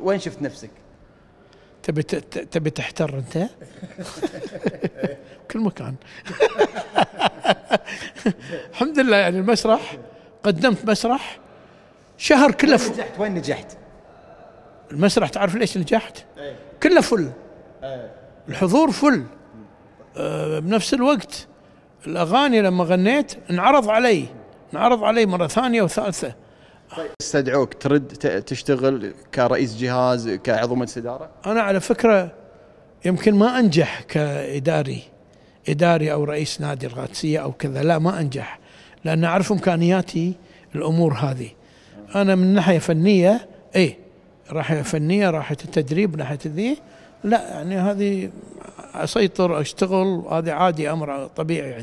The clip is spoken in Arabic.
وين شفت نفسك؟ تبي تبي تحتر انت؟ كل مكان الحمد لله يعني المسرح قدمت مسرح شهر كله فل نجحت وين نجحت؟ المسرح تعرف ليش نجحت؟ إيه. كله فل إيه. الحضور فل آه، بنفس الوقت الاغاني لما غنيت انعرض علي انعرض علي مره ثانيه وثالثه استدعوك ترد تشتغل كرئيس جهاز كعضو مجلس اداره؟ انا على فكره يمكن ما انجح كاداري اداري او رئيس نادي القادسيه او كذا لا ما انجح لان اعرف امكانياتي الامور هذه انا من ناحيه فنيه اي راحه فنيه راحه التدريب ناحيه ذي لا يعني هذه اسيطر اشتغل هذا عادي امر طبيعي عندي